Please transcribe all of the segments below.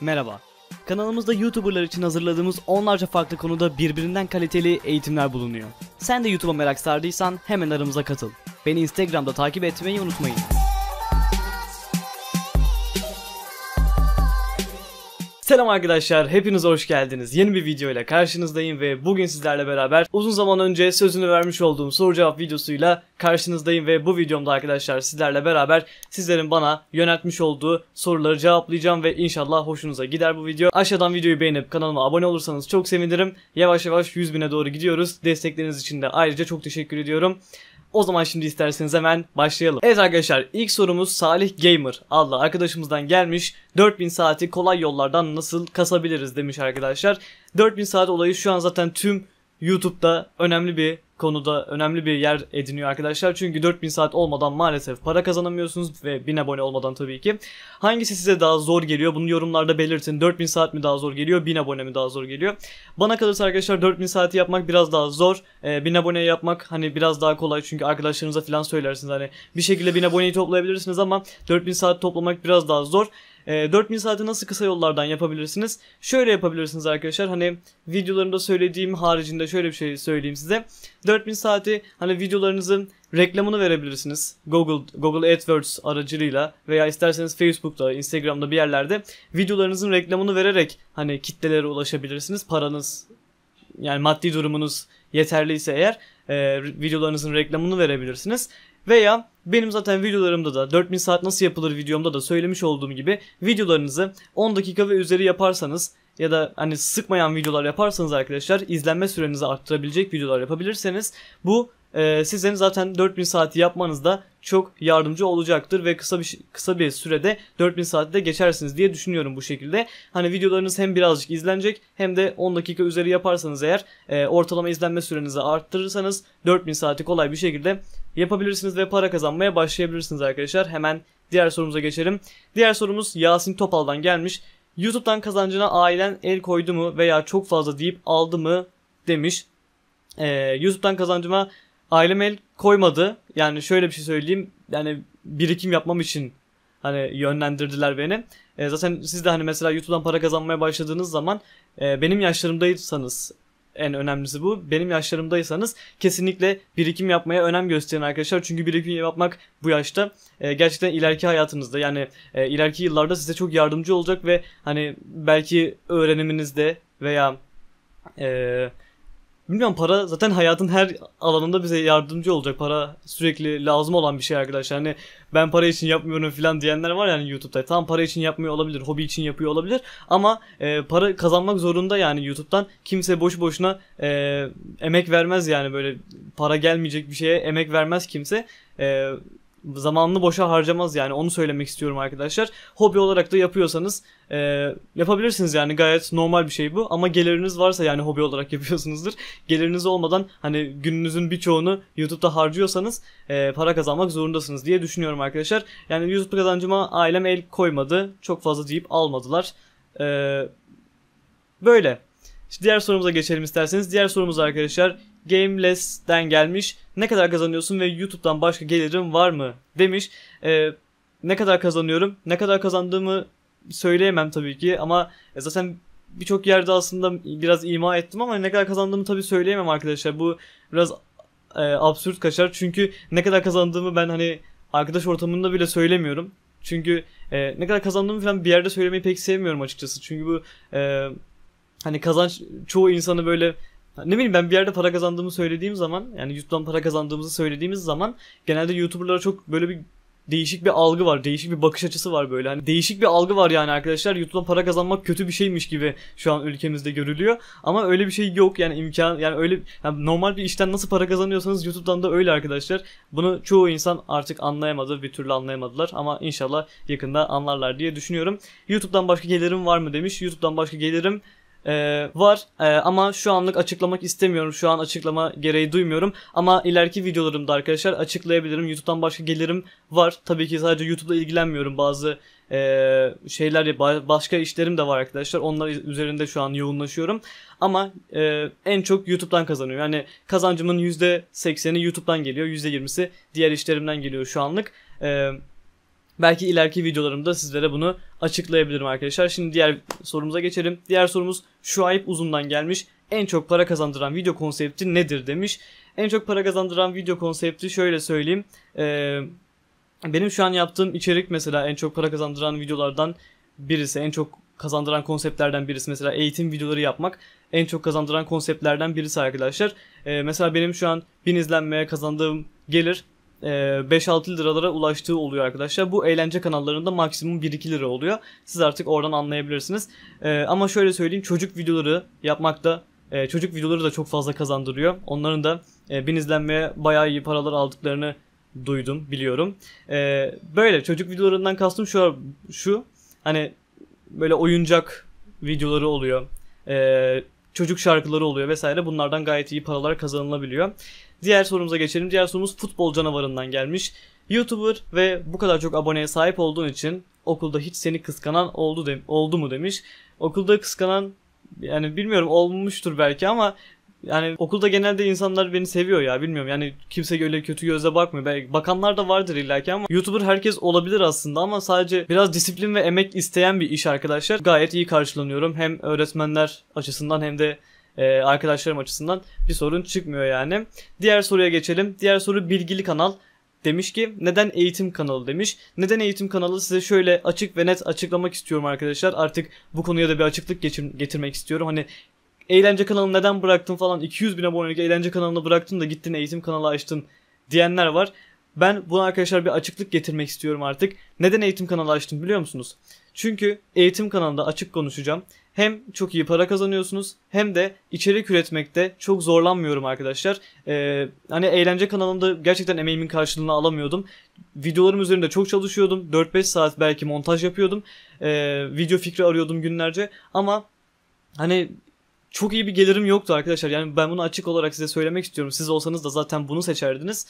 Merhaba. Kanalımızda YouTuber'lar için hazırladığımız onlarca farklı konuda birbirinden kaliteli eğitimler bulunuyor. Sen de YouTube'a merak sardıysan hemen aramıza katıl. Beni Instagram'da takip etmeyi unutmayın. Selam arkadaşlar, hepiniz hoş geldiniz. Yeni bir video ile karşınızdayım ve bugün sizlerle beraber uzun zaman önce sözünü vermiş olduğum soru cevap videosuyla karşınızdayım ve bu videomda arkadaşlar sizlerle beraber sizlerin bana yöneltmiş olduğu soruları cevaplayacağım ve inşallah hoşunuza gider bu video. Aşağıdan videoyu beğenip kanalıma abone olursanız çok sevinirim. Yavaş yavaş 100 bine doğru gidiyoruz. Destekleriniz için de ayrıca çok teşekkür ediyorum. O zaman şimdi isterseniz hemen başlayalım. Evet arkadaşlar ilk sorumuz Salih Gamer adlı arkadaşımızdan gelmiş. 4000 saati kolay yollardan nasıl kasabiliriz demiş arkadaşlar. 4000 saat olayı şu an zaten tüm YouTube'da önemli bir konuda önemli bir yer ediniyor arkadaşlar. Çünkü 4000 saat olmadan maalesef para kazanamıyorsunuz ve 1000 abone olmadan tabii ki. Hangisi size daha zor geliyor? Bunu yorumlarda belirtin. 4000 saat mi daha zor geliyor? 1000 abone mi daha zor geliyor? Bana kalırsa arkadaşlar 4000 saati yapmak biraz daha zor. Ee, abone yapmak hani biraz daha kolay çünkü arkadaşlarınıza falan söylersiniz. Hani bir şekilde 1000 aboneyi toplayabilirsiniz ama 4000 saat toplamak biraz daha zor. E, ee, 4000 saati nasıl kısa yollardan yapabilirsiniz? Şöyle yapabilirsiniz arkadaşlar. Hani videolarımda söylediğim haricinde şöyle bir şey söyleyeyim size. 4000 saati hani videolarınızın reklamını verebilirsiniz. Google Google AdWords aracılığıyla veya isterseniz Facebook'ta, Instagram'da bir yerlerde videolarınızın reklamını vererek hani kitlelere ulaşabilirsiniz. Paranız yani maddi durumunuz yeterliyse eğer e, videolarınızın reklamını verebilirsiniz. Veya benim zaten videolarımda da 4000 saat nasıl yapılır videomda da söylemiş olduğum gibi videolarınızı 10 dakika ve üzeri yaparsanız ya da hani sıkmayan videolar yaparsanız arkadaşlar izlenme sürenizi arttırabilecek videolar yapabilirseniz bu e, ee, sizin zaten 4000 saati yapmanız da çok yardımcı olacaktır ve kısa bir kısa bir sürede 4000 saati de geçersiniz diye düşünüyorum bu şekilde. Hani videolarınız hem birazcık izlenecek hem de 10 dakika üzeri yaparsanız eğer e, ortalama izlenme sürenizi arttırırsanız 4000 saati kolay bir şekilde yapabilirsiniz ve para kazanmaya başlayabilirsiniz arkadaşlar. Hemen diğer sorumuza geçelim. Diğer sorumuz Yasin Topal'dan gelmiş. YouTube'dan kazancına ailen el koydu mu veya çok fazla deyip aldı mı demiş. Ee, YouTube'dan kazancıma ailem el koymadı. Yani şöyle bir şey söyleyeyim. Yani birikim yapmam için hani yönlendirdiler beni. E, zaten siz de hani mesela YouTube'dan para kazanmaya başladığınız zaman e, benim yaşlarımdaysanız en önemlisi bu. Benim yaşlarımdaysanız kesinlikle birikim yapmaya önem gösterin arkadaşlar. Çünkü birikim yapmak bu yaşta e, gerçekten ileriki hayatınızda yani e, ileriki yıllarda size çok yardımcı olacak ve hani belki öğreniminizde veya eee bilmiyorum para zaten hayatın her alanında bize yardımcı olacak. Para sürekli lazım olan bir şey arkadaşlar. Hani ben para için yapmıyorum falan diyenler var yani YouTube'da. Tam para için yapmıyor olabilir, hobi için yapıyor olabilir ama e, para kazanmak zorunda yani YouTube'dan. Kimse boş boşuna e, emek vermez yani böyle para gelmeyecek bir şeye emek vermez kimse. E, zamanını boşa harcamaz yani onu söylemek istiyorum arkadaşlar. Hobi olarak da yapıyorsanız e, yapabilirsiniz yani gayet normal bir şey bu ama geliriniz varsa yani hobi olarak yapıyorsunuzdur. Geliriniz olmadan hani gününüzün birçoğunu YouTube'da harcıyorsanız e, para kazanmak zorundasınız diye düşünüyorum arkadaşlar. Yani YouTube kazancıma ailem el koymadı çok fazla deyip almadılar. E, böyle. Diğer sorumuza geçelim isterseniz. Diğer sorumuz arkadaşlar Gameless'den gelmiş. Ne kadar kazanıyorsun ve YouTube'dan başka gelirim var mı demiş. E, ne kadar kazanıyorum? Ne kadar kazandığımı söyleyemem tabii ki ama e, zaten birçok yerde aslında biraz ima ettim ama ne kadar kazandığımı tabii söyleyemem arkadaşlar. Bu biraz e, absürt kaçar. Çünkü ne kadar kazandığımı ben hani arkadaş ortamında bile söylemiyorum. Çünkü e, ne kadar kazandığımı falan bir yerde söylemeyi pek sevmiyorum açıkçası. Çünkü bu e, hani kazanç çoğu insanı böyle ne bileyim ben bir yerde para kazandığımı söylediğim zaman yani YouTube'dan para kazandığımızı söylediğimiz zaman genelde YouTuber'lara çok böyle bir değişik bir algı var. Değişik bir bakış açısı var böyle. Hani değişik bir algı var yani arkadaşlar. YouTube'dan para kazanmak kötü bir şeymiş gibi şu an ülkemizde görülüyor. Ama öyle bir şey yok. Yani imkan yani öyle yani normal bir işten nasıl para kazanıyorsanız YouTube'dan da öyle arkadaşlar. Bunu çoğu insan artık anlayamadı. Bir türlü anlayamadılar ama inşallah yakında anlarlar diye düşünüyorum. YouTube'dan başka gelirim var mı demiş. YouTube'dan başka gelirim e, var e, ama şu anlık açıklamak istemiyorum. Şu an açıklama gereği duymuyorum ama ileriki videolarımda arkadaşlar açıklayabilirim. YouTube'dan başka gelirim var. Tabii ki sadece YouTube'la ilgilenmiyorum. Bazı e, şeyler başka işlerim de var arkadaşlar. Onlar üzerinde şu an yoğunlaşıyorum. Ama e, en çok YouTube'dan kazanıyorum. Yani kazancımın %80'i YouTube'dan geliyor. %20'si diğer işlerimden geliyor şu anlık. Eee Belki ileriki videolarımda sizlere bunu açıklayabilirim arkadaşlar. Şimdi diğer sorumuza geçelim. Diğer sorumuz şu ayıp Uzun'dan gelmiş. En çok para kazandıran video konsepti nedir demiş. En çok para kazandıran video konsepti şöyle söyleyeyim. Ee, benim şu an yaptığım içerik mesela en çok para kazandıran videolardan birisi. En çok kazandıran konseptlerden birisi mesela eğitim videoları yapmak en çok kazandıran konseptlerden birisi arkadaşlar. Ee, mesela benim şu an bin izlenmeye kazandığım gelir 5-6 ee, liralara ulaştığı oluyor arkadaşlar. Bu eğlence kanallarında maksimum 1-2 lira oluyor. Siz artık oradan anlayabilirsiniz. Ee, ama şöyle söyleyeyim çocuk videoları yapmakta e, çocuk videoları da çok fazla kazandırıyor. Onların da e, bin izlenmeye bayağı iyi paralar aldıklarını duydum biliyorum. Ee, böyle çocuk videolarından kastım şu şu hani böyle oyuncak videoları oluyor. Çocuk şarkıları oluyor vesaire. Bunlardan gayet iyi paralar kazanılabiliyor. Diğer sorumuza geçelim. Diğer sorumuz futbol canavarından gelmiş. YouTuber ve bu kadar çok aboneye sahip olduğun için okulda hiç seni kıskanan oldu de, oldu mu demiş. Okulda kıskanan yani bilmiyorum olmuştur belki ama yani okulda genelde insanlar beni seviyor ya bilmiyorum yani kimse öyle kötü gözle bakmıyor. Belki bakanlar da vardır illaki ama YouTuber herkes olabilir aslında ama sadece biraz disiplin ve emek isteyen bir iş arkadaşlar. Gayet iyi karşılanıyorum hem öğretmenler açısından hem de e, arkadaşlarım açısından bir sorun çıkmıyor yani. Diğer soruya geçelim. Diğer soru bilgili kanal. Demiş ki neden eğitim kanalı demiş. Neden eğitim kanalı size şöyle açık ve net açıklamak istiyorum arkadaşlar. Artık bu konuya da bir açıklık geçir getirmek istiyorum. Hani eğlence kanalını neden bıraktın falan 200 bin abonelik eğlence kanalını bıraktın da gittin eğitim kanalı açtın diyenler var. Ben buna arkadaşlar bir açıklık getirmek istiyorum artık. Neden eğitim kanalı açtım biliyor musunuz? Çünkü eğitim kanalında açık konuşacağım. Hem çok iyi para kazanıyorsunuz hem de içerik üretmekte çok zorlanmıyorum arkadaşlar. Ee, hani eğlence kanalında gerçekten emeğimin karşılığını alamıyordum. Videolarım üzerinde çok çalışıyordum. 4-5 saat belki montaj yapıyordum. Ee, video fikri arıyordum günlerce. Ama hani çok iyi bir gelirim yoktu arkadaşlar. Yani ben bunu açık olarak size söylemek istiyorum. Siz olsanız da zaten bunu seçerdiniz.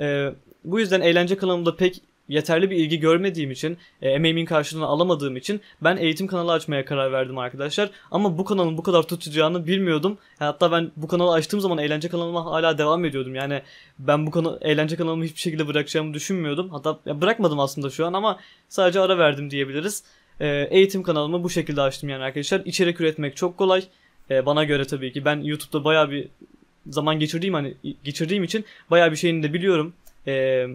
Ee, bu yüzden eğlence kanalımda pek yeterli bir ilgi görmediğim için, e, emeğimin karşılığını alamadığım için ben eğitim kanalı açmaya karar verdim arkadaşlar. Ama bu kanalın bu kadar tutacağını bilmiyordum. E, hatta ben bu kanalı açtığım zaman eğlence kanalıma hala devam ediyordum. Yani ben bu kanal eğlence kanalımı hiçbir şekilde bırakacağımı düşünmüyordum. Hatta bırakmadım aslında şu an ama sadece ara verdim diyebiliriz. E, eğitim kanalımı bu şekilde açtım yani arkadaşlar. İçerik üretmek çok kolay. E, bana göre tabii ki ben YouTube'da bayağı bir zaman geçirdiğim hani geçirdiğim için bayağı bir şeyini de biliyorum. Eee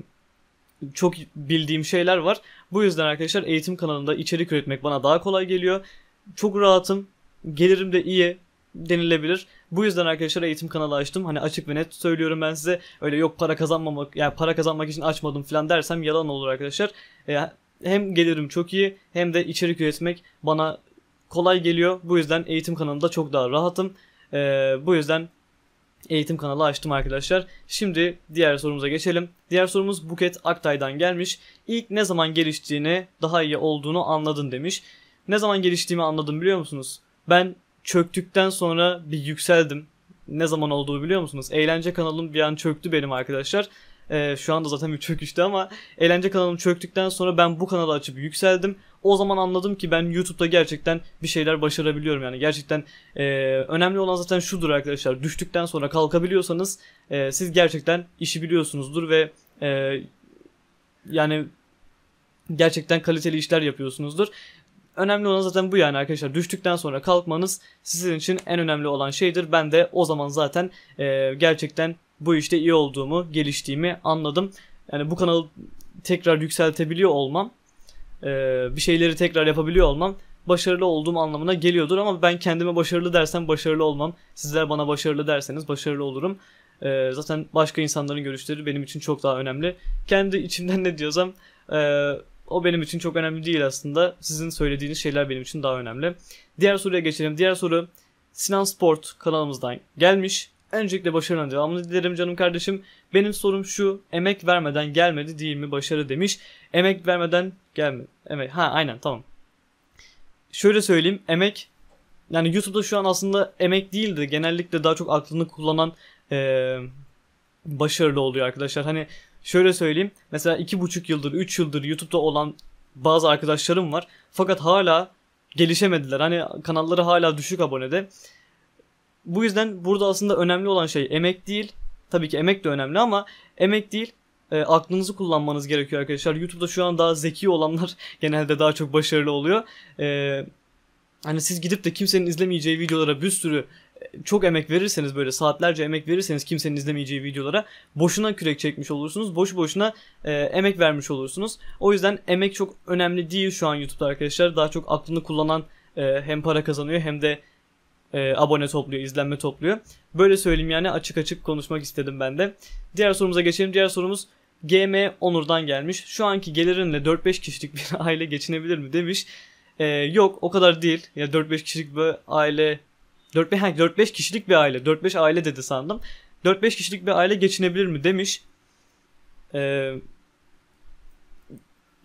çok bildiğim şeyler var. Bu yüzden arkadaşlar eğitim kanalında içerik üretmek bana daha kolay geliyor. Çok rahatım. Gelirim de iyi denilebilir. Bu yüzden arkadaşlar eğitim kanalı açtım. Hani açık ve net söylüyorum ben size. Öyle yok para kazanmamak, yani para kazanmak için açmadım falan dersem yalan olur arkadaşlar. E, hem gelirim çok iyi hem de içerik üretmek bana kolay geliyor. Bu yüzden eğitim kanalında çok daha rahatım. E, bu yüzden eğitim kanalı açtım arkadaşlar. Şimdi diğer sorumuza geçelim. Diğer sorumuz Buket Aktay'dan gelmiş. İlk ne zaman geliştiğini, daha iyi olduğunu anladın demiş. Ne zaman geliştiğimi anladım biliyor musunuz? Ben çöktükten sonra bir yükseldim. Ne zaman olduğu biliyor musunuz? Eğlence kanalım bir an çöktü benim arkadaşlar. E, şu anda zaten bir çöküşte ama eğlence kanalım çöktükten sonra ben bu kanalı açıp yükseldim. O zaman anladım ki ben YouTube'da gerçekten bir şeyler başarabiliyorum. Yani gerçekten e, önemli olan zaten şudur arkadaşlar. Düştükten sonra kalkabiliyorsanız e, siz gerçekten işi biliyorsunuzdur ve e, yani gerçekten kaliteli işler yapıyorsunuzdur. Önemli olan zaten bu yani arkadaşlar. Düştükten sonra kalkmanız sizin için en önemli olan şeydir. Ben de o zaman zaten e, gerçekten bu işte iyi olduğumu, geliştiğimi anladım. Yani bu kanalı tekrar yükseltebiliyor olmam, e, bir şeyleri tekrar yapabiliyor olmam başarılı olduğum anlamına geliyordur ama ben kendime başarılı dersem başarılı olmam. Sizler bana başarılı derseniz başarılı olurum. E, zaten başka insanların görüşleri benim için çok daha önemli. Kendi içimden ne diyorsam e, o benim için çok önemli değil aslında. Sizin söylediğiniz şeyler benim için daha önemli. Diğer soruya geçelim. Diğer soru Sinan Sport kanalımızdan gelmiş. Öncelikle başarının devamını dilerim canım kardeşim. Benim sorum şu. Emek vermeden gelmedi değil mi başarı demiş. Emek vermeden gelmedi. Emek. Ha aynen tamam. Şöyle söyleyeyim. Emek yani YouTube'da şu an aslında emek değil de genellikle daha çok aklını kullanan ee, başarılı oluyor arkadaşlar. Hani şöyle söyleyeyim. Mesela 2,5 yıldır 3 yıldır YouTube'da olan bazı arkadaşlarım var. Fakat hala gelişemediler. Hani kanalları hala düşük abonede. Bu yüzden burada aslında önemli olan şey emek değil. Tabii ki emek de önemli ama emek değil e, aklınızı kullanmanız gerekiyor arkadaşlar. YouTube'da şu an daha zeki olanlar genelde daha çok başarılı oluyor. E, hani siz gidip de kimsenin izlemeyeceği videolara bir sürü e, çok emek verirseniz böyle saatlerce emek verirseniz kimsenin izlemeyeceği videolara boşuna kürek çekmiş olursunuz. Boş boşuna e, emek vermiş olursunuz. O yüzden emek çok önemli değil şu an YouTube'da arkadaşlar. Daha çok aklını kullanan e, hem para kazanıyor hem de e, abone topluyor, izlenme topluyor. Böyle söyleyeyim yani açık açık konuşmak istedim ben de. Diğer sorumuza geçelim. Diğer sorumuz GM Onur'dan gelmiş. Şu anki gelirinle 4-5 kişilik bir aile geçinebilir mi demiş. E, yok o kadar değil. Ya 4-5 kişilik bir aile 4-5 kişilik bir aile. 4-5 aile dedi sandım. 4-5 kişilik bir aile geçinebilir mi demiş. Eee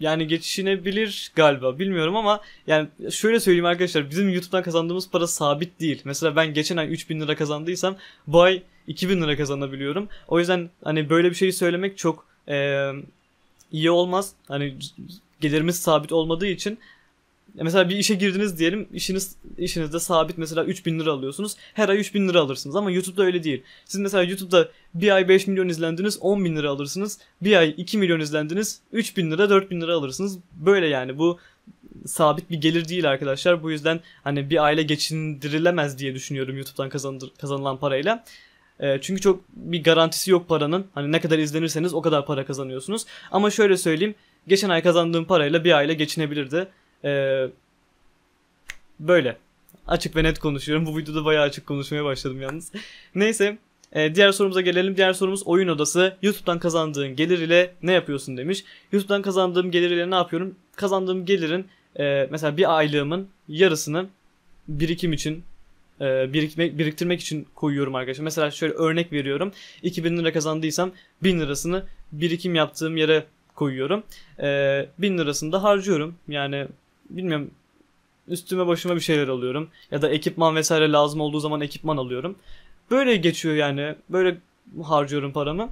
yani geçişinebilir galiba bilmiyorum ama yani şöyle söyleyeyim arkadaşlar bizim YouTube'dan kazandığımız para sabit değil. Mesela ben geçen ay 3000 lira kazandıysam bu ay 2000 lira kazanabiliyorum. O yüzden hani böyle bir şeyi söylemek çok e, iyi olmaz. Hani gelirimiz sabit olmadığı için mesela bir işe girdiniz diyelim işiniz işinizde sabit mesela 3000 lira alıyorsunuz. Her ay 3000 lira alırsınız ama YouTube'da öyle değil. Siz mesela YouTube'da bir ay 5 milyon izlendiniz 10 bin lira alırsınız. Bir ay 2 milyon izlendiniz 3000 lira 4000 lira alırsınız. Böyle yani bu sabit bir gelir değil arkadaşlar. Bu yüzden hani bir aile geçindirilemez diye düşünüyorum YouTube'dan kazandır, kazanılan parayla. Ee, çünkü çok bir garantisi yok paranın. Hani ne kadar izlenirseniz o kadar para kazanıyorsunuz. Ama şöyle söyleyeyim. Geçen ay kazandığım parayla bir aile geçinebilirdi. Ee, böyle. Açık ve net konuşuyorum. Bu videoda bayağı açık konuşmaya başladım yalnız. Neyse. E, diğer sorumuza gelelim. Diğer sorumuz oyun odası. YouTube'dan kazandığın gelir ile ne yapıyorsun demiş. YouTube'dan kazandığım gelir ile ne yapıyorum? Kazandığım gelirin e, mesela bir aylığımın yarısını birikim için e, birikmek, biriktirmek için koyuyorum arkadaşlar. Mesela şöyle örnek veriyorum. 2000 lira kazandıysam 1000 lirasını birikim yaptığım yere koyuyorum. E, 1000 lirasını da harcıyorum. Yani bilmiyorum üstüme başıma bir şeyler alıyorum. Ya da ekipman vesaire lazım olduğu zaman ekipman alıyorum. Böyle geçiyor yani. Böyle harcıyorum paramı.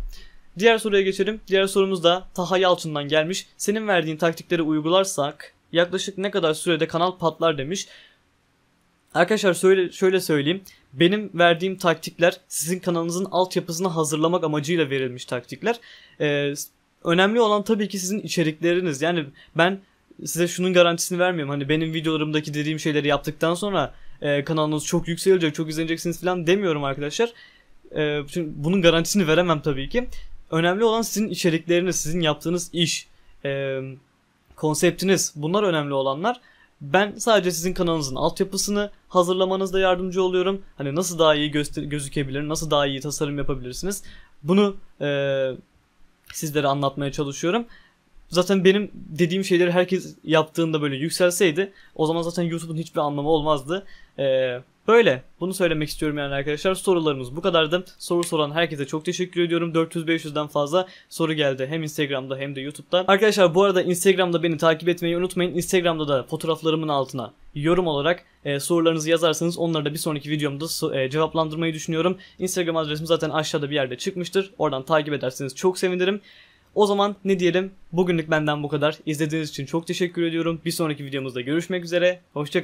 Diğer soruya geçelim. Diğer sorumuz da Taha Yalçın'dan gelmiş. Senin verdiğin taktikleri uygularsak yaklaşık ne kadar sürede kanal patlar demiş. Arkadaşlar şöyle, şöyle söyleyeyim. Benim verdiğim taktikler sizin kanalınızın altyapısını hazırlamak amacıyla verilmiş taktikler. Ee, önemli olan tabii ki sizin içerikleriniz. Yani ben size şunun garantisini vermiyorum. Hani benim videolarımdaki dediğim şeyleri yaptıktan sonra e, kanalınız çok yükselecek, çok izleneceksiniz falan demiyorum arkadaşlar. E, çünkü bunun garantisini veremem tabii ki. Önemli olan sizin içerikleriniz, sizin yaptığınız iş, e, konseptiniz bunlar önemli olanlar. Ben sadece sizin kanalınızın altyapısını hazırlamanızda yardımcı oluyorum. Hani nasıl daha iyi gözükebilir, nasıl daha iyi tasarım yapabilirsiniz. Bunu e, sizlere anlatmaya çalışıyorum. Zaten benim dediğim şeyleri herkes yaptığında böyle yükselseydi o zaman zaten YouTube'un hiçbir anlamı olmazdı. Ee, böyle bunu söylemek istiyorum yani arkadaşlar. Sorularımız bu kadardı. Soru soran herkese çok teşekkür ediyorum. 400-500'den fazla soru geldi hem Instagram'da hem de YouTube'da. Arkadaşlar bu arada Instagram'da beni takip etmeyi unutmayın. Instagram'da da fotoğraflarımın altına yorum olarak e, sorularınızı yazarsanız onları da bir sonraki videomda so e, cevaplandırmayı düşünüyorum. Instagram adresim zaten aşağıda bir yerde çıkmıştır. Oradan takip ederseniz çok sevinirim. O zaman ne diyelim? Bugünlük benden bu kadar. İzlediğiniz için çok teşekkür ediyorum. Bir sonraki videomuzda görüşmek üzere. Hoşçakalın.